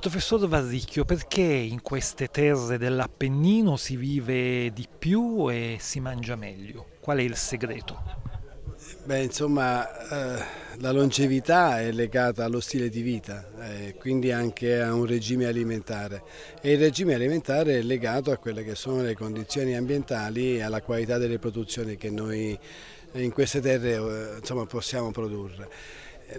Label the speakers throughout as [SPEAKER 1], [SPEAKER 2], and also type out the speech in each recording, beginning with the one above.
[SPEAKER 1] Professor Varricchio, perché in queste terre dell'Appennino si vive di più e si mangia meglio? Qual è il segreto?
[SPEAKER 2] Beh, insomma, eh, la longevità è legata allo stile di vita, eh, quindi anche a un regime alimentare e il regime alimentare è legato a quelle che sono le condizioni ambientali e alla qualità delle produzioni che noi in queste terre eh, insomma, possiamo produrre.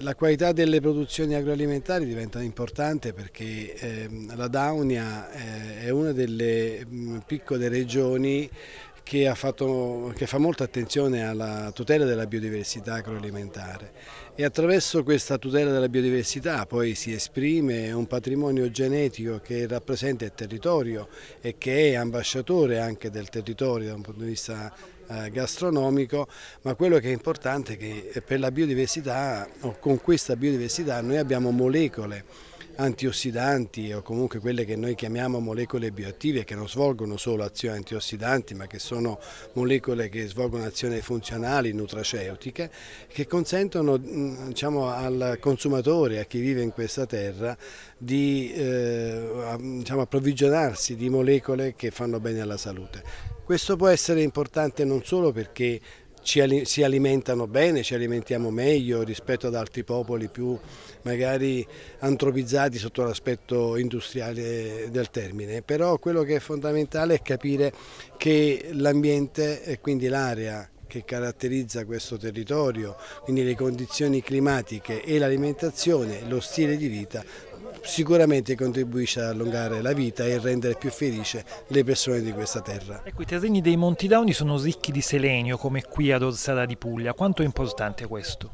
[SPEAKER 2] La qualità delle produzioni agroalimentari diventa importante perché ehm, la Daunia eh, è una delle mh, mm, piccole regioni che, fatto, che, fa molta attenzione alla tutela della biodiversità agroalimentare e attraverso questa tutela della biodiversità poi si esprime un patrimonio genetico che rappresenta il territorio e che è ambasciatore anche del territorio da un punto di vista eh, gastronomico, ma quello che è importante è che per la biodiversità o con questa biodiversità noi abbiamo molecole antiossidanti o comunque quelle che noi chiamiamo molecole bioattive che non svolgono solo azioni antiossidanti ma che sono molecole che svolgono azioni funzionali, nutraceutiche, che consentono mm, diciamo, al consumatore, a chi vive in questa terra, di eh, diciamo, approvvigionarsi di molecole che fanno bene alla salute. Questo può essere importante non solo perché si alimentano bene, ci alimentiamo meglio rispetto ad altri popoli più magari antropizzati sotto l'aspetto industriale del termine, però quello che è fondamentale è capire che l'ambiente e quindi l'area che caratterizza questo territorio, quindi le condizioni climatiche e l'alimentazione, lo stile di vita sicuramente contribuisce ad allungare la vita e rendere più felice le persone di questa terra.
[SPEAKER 1] Ecco, i terreni dei Monti Dauni sono ricchi di selenio come qui ad Orsara di Puglia, quanto è importante questo?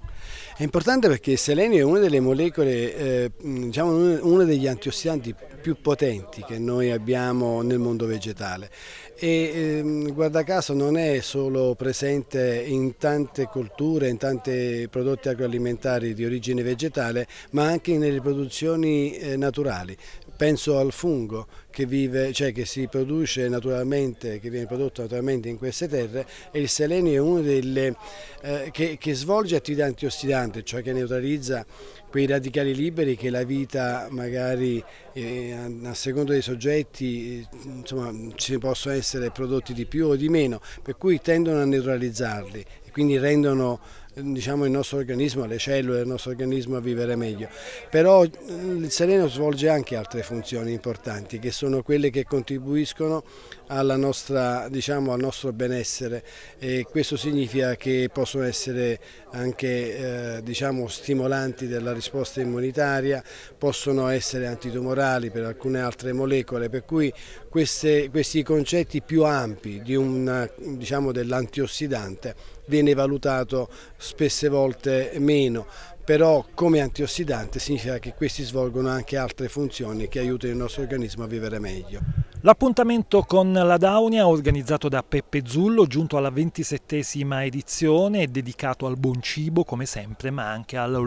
[SPEAKER 2] È importante perché il selenio è una delle molecole, eh, diciamo uno degli antiossidanti più potenti che noi abbiamo nel mondo vegetale e ehm, guarda caso non è solo presente in tante colture, in tanti prodotti agroalimentari di origine vegetale ma anche nelle produzioni meccanismi eh, naturali. Penso al fungo che, vive, cioè che si produce naturalmente, che viene prodotto naturalmente in queste terre e il selenio è uno delle, eh, che, che svolge attività antiossidante, cioè che neutralizza quei radicali liberi che la vita magari eh, a secondo dei soggetti eh, insomma, ci possono essere prodotti di più o di meno, per cui tendono a neutralizzarli e quindi rendono diciamo, il nostro organismo, le cellule del nostro organismo a vivere meglio. Però mm, il sereno svolge anche altre funzioni importanti che sono quelle che contribuiscono nostra, diciamo, al nostro benessere e questo significa che possono essere anche eh, diciamo, stimolanti della risposta immunitaria, possono essere antitumorali per alcune altre molecole, per cui queste, questi concetti più ampi diciamo, dell'antiossidante viene valutato spesse volte meno però come antiossidante significa che questi svolgono anche altre funzioni che aiutano il nostro organismo a vivere meglio.
[SPEAKER 1] L'appuntamento con la Daunia, organizzato da Peppe Zullo, giunto alla 27esima edizione, è dedicato al buon cibo, come sempre, ma anche alla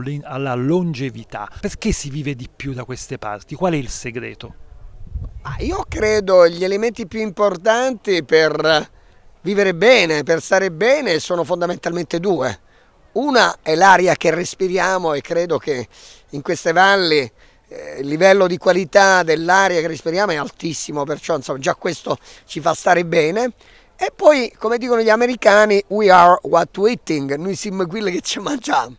[SPEAKER 1] longevità. Perché si vive di più da queste parti? Qual è il segreto?
[SPEAKER 3] Ah, io credo gli elementi più importanti per vivere bene, per stare bene, sono fondamentalmente due. Una è l'aria che respiriamo e credo che in queste valli eh, il livello di qualità dell'aria che respiriamo è altissimo, perciò insomma, già questo ci fa stare bene. E poi, come dicono gli americani, we are what we eating, noi siamo quello che ci mangiamo.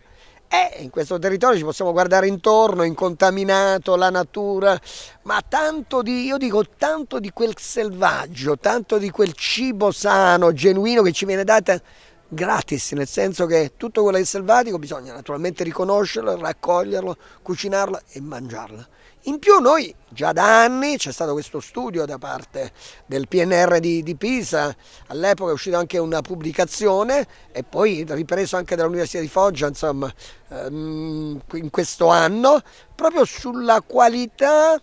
[SPEAKER 3] Eh, in questo territorio ci possiamo guardare intorno, incontaminato, la natura, ma tanto di, io dico, tanto di quel selvaggio, tanto di quel cibo sano, genuino che ci viene data gratis, nel senso che tutto quello che è selvatico bisogna naturalmente riconoscerlo, raccoglierlo, cucinarlo e mangiarlo. In più noi già da anni c'è stato questo studio da parte del PNR di, di Pisa, all'epoca è uscita anche una pubblicazione e poi ripreso anche dall'Università di Foggia, insomma, ehm, in questo anno, proprio sulla qualità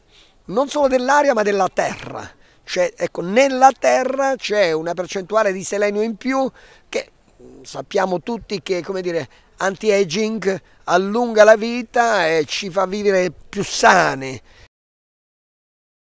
[SPEAKER 3] non solo dell'aria ma della terra. Cioè, ecco, nella terra c'è una percentuale di selenio in più che sappiamo tutti che anti-aging allunga la vita e ci fa vivere più sani.